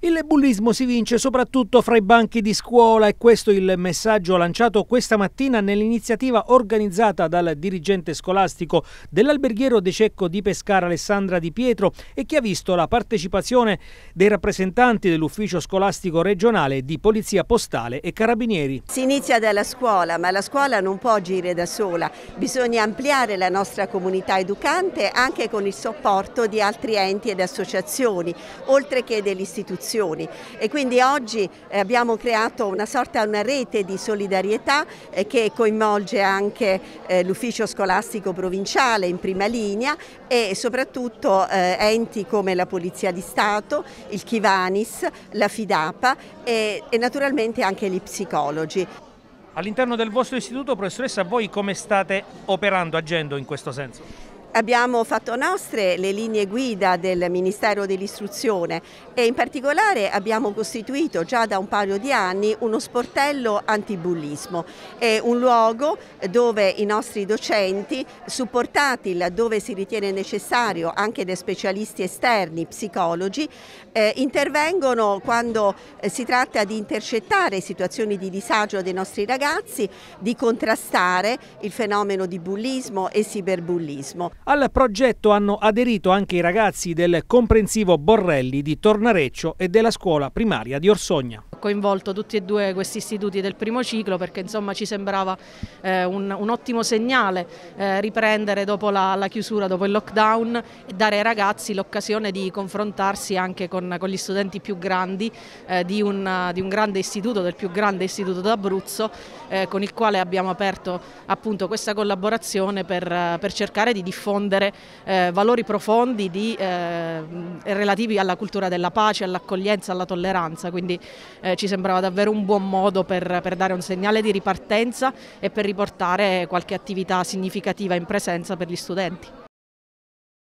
Il bullismo si vince soprattutto fra i banchi di scuola e questo è il messaggio lanciato questa mattina nell'iniziativa organizzata dal dirigente scolastico dell'alberghiero De Cecco di Pescara Alessandra Di Pietro e che ha visto la partecipazione dei rappresentanti dell'ufficio scolastico regionale di Polizia Postale e Carabinieri. Si inizia dalla scuola ma la scuola non può agire da sola, bisogna ampliare la nostra comunità educante anche con il supporto di altri enti ed associazioni oltre che dell'istituzione associazioni e quindi oggi eh, abbiamo creato una sorta una rete di solidarietà eh, che coinvolge anche eh, l'ufficio scolastico provinciale in prima linea e soprattutto enti come la Polizia di Stato, il Chivanis, la Fidapa e naturalmente anche gli psicologi. All'interno del vostro istituto, professoressa, voi come state operando, agendo in questo senso? Abbiamo fatto nostre le linee guida del Ministero dell'Istruzione e in particolare abbiamo costituito già da un paio di anni uno sportello antibullismo, è un luogo dove i nostri docenti, supportati laddove si ritiene necessario anche da specialisti esterni, psicologi, eh, intervengono quando eh, si tratta di intercettare situazioni di disagio dei nostri ragazzi, di contrastare il fenomeno di bullismo e ciberbullismo. Al progetto hanno aderito anche i ragazzi del comprensivo Borrelli di Tornareccio e della scuola primaria di Orsogna coinvolto tutti e due questi istituti del primo ciclo perché insomma ci sembrava eh, un, un, ottimo segnale eh, riprendere dopo la, la, chiusura, dopo il lockdown e dare ai ragazzi l'occasione di confrontarsi anche con, con gli studenti più grandi eh, di, un, di, un, grande istituto, del più grande istituto d'Abruzzo eh, con il quale abbiamo aperto appunto questa collaborazione per, per cercare di diffondere eh, valori profondi di, eh, relativi alla cultura della pace, all'accoglienza, alla tolleranza, quindi eh, ci sembrava davvero un buon modo per, per, dare un segnale di ripartenza e per riportare qualche attività significativa in presenza per gli studenti.